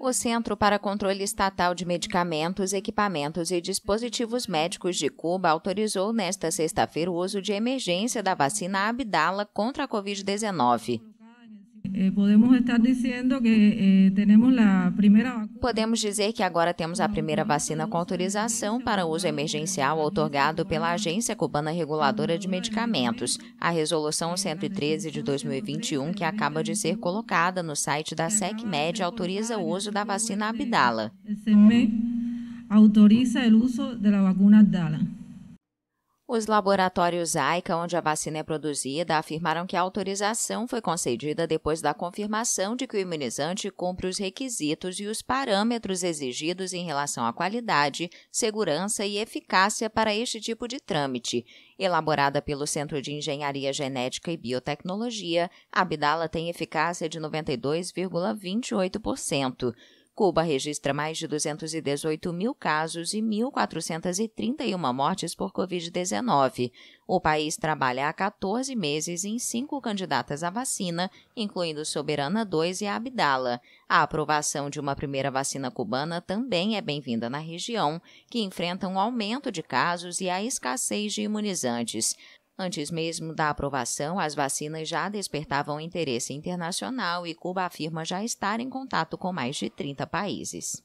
O Centro para Controle Estatal de Medicamentos, Equipamentos e Dispositivos Médicos de Cuba autorizou nesta sexta-feira o uso de emergência da vacina Abdala contra a Covid-19. Eh, eh, podemos dizer que agora temos a primeira vacina com autorização para uso emergencial otorgado pela Agência Cubana Reguladora de Medicamentos, a Resolução 113 de 2021, que acaba de ser colocada no site da SecMed, autoriza o uso da vacina Abdala. autoriza o uso da vacina Abdala. Os laboratórios AICA, onde a vacina é produzida, afirmaram que a autorização foi concedida depois da confirmação de que o imunizante cumpre os requisitos e os parâmetros exigidos em relação à qualidade, segurança e eficácia para este tipo de trâmite. Elaborada pelo Centro de Engenharia Genética e Biotecnologia, a Abdala tem eficácia de 92,28%. Cuba registra mais de 218 mil casos e 1.431 mortes por Covid-19. O país trabalha há 14 meses em cinco candidatas à vacina, incluindo Soberana 2 e Abdala. A aprovação de uma primeira vacina cubana também é bem-vinda na região, que enfrenta um aumento de casos e a escassez de imunizantes. Antes mesmo da aprovação, as vacinas já despertavam interesse internacional e Cuba afirma já estar em contato com mais de 30 países.